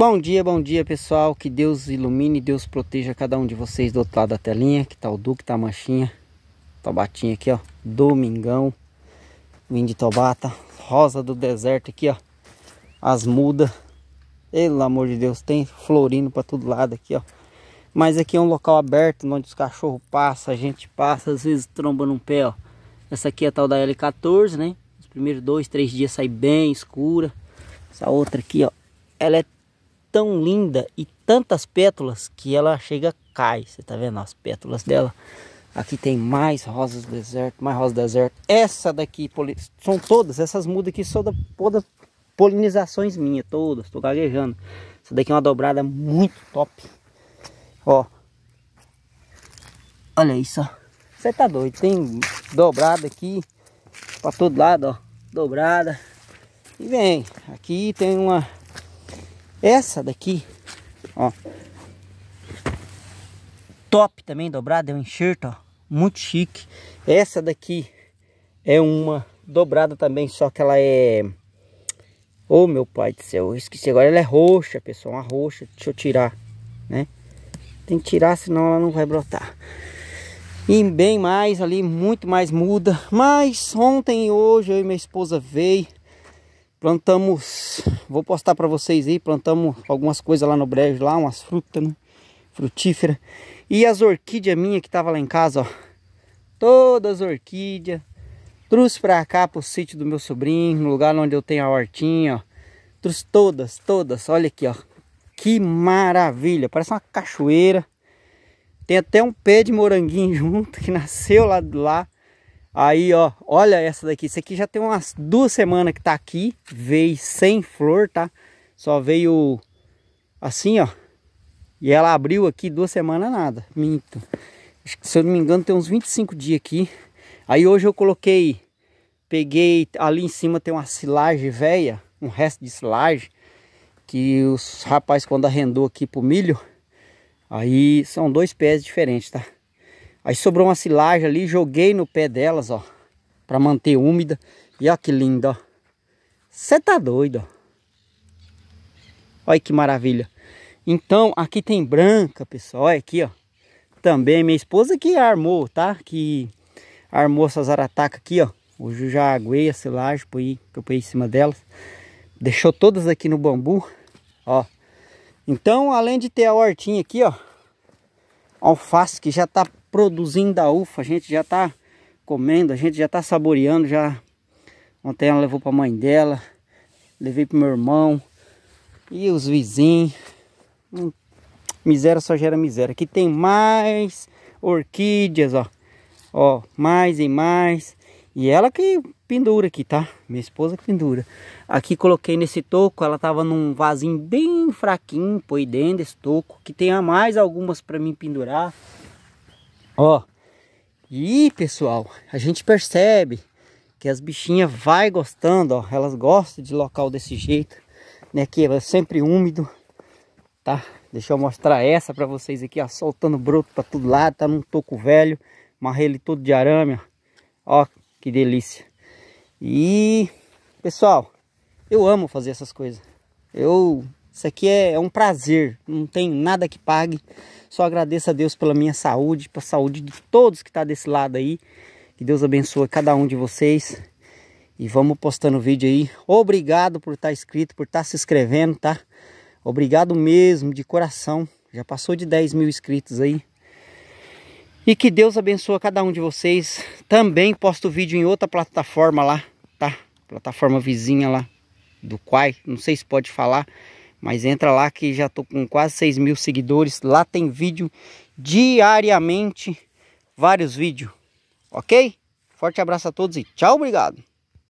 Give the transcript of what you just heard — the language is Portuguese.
Bom dia, bom dia pessoal. Que Deus ilumine, Deus proteja cada um de vocês do outro lado da telinha. Que tal tá o Duque, tá a manchinha, Tobatinha aqui, ó. Domingão, vim de Tobata, rosa do deserto aqui, ó. As mudas, pelo amor de Deus, tem florindo para todo lado aqui, ó. Mas aqui é um local aberto onde os cachorros passam, a gente passa, às vezes tromba num pé, ó. Essa aqui é a tal da L14, né? Os primeiros dois, três dias sai bem escura. Essa outra aqui, ó. Ela é tão linda e tantas pétalas que ela chega cai. Você tá vendo as pétalas dela? Aqui tem mais rosas do deserto, mais rosas do deserto. Essa daqui, são todas, essas mudas aqui são da, todas polinizações minhas, todas. Tô gaguejando. Essa daqui é uma dobrada muito top. Ó. Olha isso, Você tá doido. Tem dobrada aqui pra todo lado, ó. Dobrada. E vem, aqui tem uma essa daqui, ó. Top também dobrada, é um enxerto, ó. Muito chique. Essa daqui é uma dobrada também, só que ela é... Ô, oh, meu pai do céu, eu esqueci. Agora ela é roxa, pessoal, uma roxa. Deixa eu tirar, né? Tem que tirar, senão ela não vai brotar. E bem mais ali, muito mais muda. Mas ontem e hoje eu e minha esposa veio Plantamos, vou postar para vocês aí, plantamos algumas coisas lá no brejo, lá umas frutas, né? Frutífera. E as orquídeas minha que tava lá em casa, ó. Todas as orquídeas. Trouxe para cá, pro sítio do meu sobrinho, no lugar onde eu tenho a hortinha, ó. Trouxe todas, todas. Olha aqui, ó. Que maravilha, parece uma cachoeira. Tem até um pé de moranguinho junto que nasceu lá do lá. Aí, ó, olha essa daqui. Isso aqui já tem umas duas semanas que tá aqui. Veio sem flor, tá? Só veio assim, ó. E ela abriu aqui duas semanas nada. Minto. Se eu não me engano, tem uns 25 dias aqui. Aí hoje eu coloquei... Peguei... Ali em cima tem uma silagem velha. Um resto de silagem. Que os rapazes quando arrendou aqui pro milho... Aí são dois pés diferentes, tá? Aí sobrou uma silagem ali, joguei no pé delas, ó. Pra manter úmida. E ó que lindo, ó. Você tá doido, ó. Olha que maravilha. Então, aqui tem branca, pessoal. Olha aqui, ó. Também é minha esposa que armou, tá? Que armou essas aratacas aqui, ó. Hoje eu já aguei a silagem que eu peguei em cima delas. Deixou todas aqui no bambu, ó. Então, além de ter a hortinha aqui, ó. Alface que já tá produzindo a ufa, a gente já tá comendo, a gente já tá saboreando, já ontem ela levou para a mãe dela, levei pro meu irmão e os vizinhos. Hum, miséria só gera miséria. Aqui tem mais orquídeas, ó. Ó, mais e mais. E ela que pendura aqui, tá? Minha esposa que pendura. Aqui coloquei nesse toco, ela tava num vasinho bem fraquinho, põe dentro desse toco, que tenha mais algumas para mim pendurar. Ó. E pessoal, a gente percebe que as bichinhas vai gostando, ó. Elas gostam de local desse jeito, né? Que é sempre úmido, tá? Deixa eu mostrar essa para vocês aqui, ó. Soltando broto para todo lado, tá num toco velho. Marrei ele todo de arame, ó. Ó, que delícia. E, pessoal, eu amo fazer essas coisas. Eu isso aqui é, é um prazer, não tem nada que pague. Só agradeço a Deus pela minha saúde, pela saúde de todos que tá desse lado aí. Que Deus abençoe cada um de vocês. E vamos postando o vídeo aí. Obrigado por estar tá inscrito, por estar tá se inscrevendo, tá? Obrigado mesmo, de coração. Já passou de 10 mil inscritos aí. E que Deus abençoe cada um de vocês. Também posto vídeo em outra plataforma lá, tá? Plataforma vizinha lá do Quai. Não sei se pode falar. Mas entra lá que já tô com quase 6 mil seguidores. Lá tem vídeo diariamente. Vários vídeos. Ok? Forte abraço a todos e tchau, obrigado.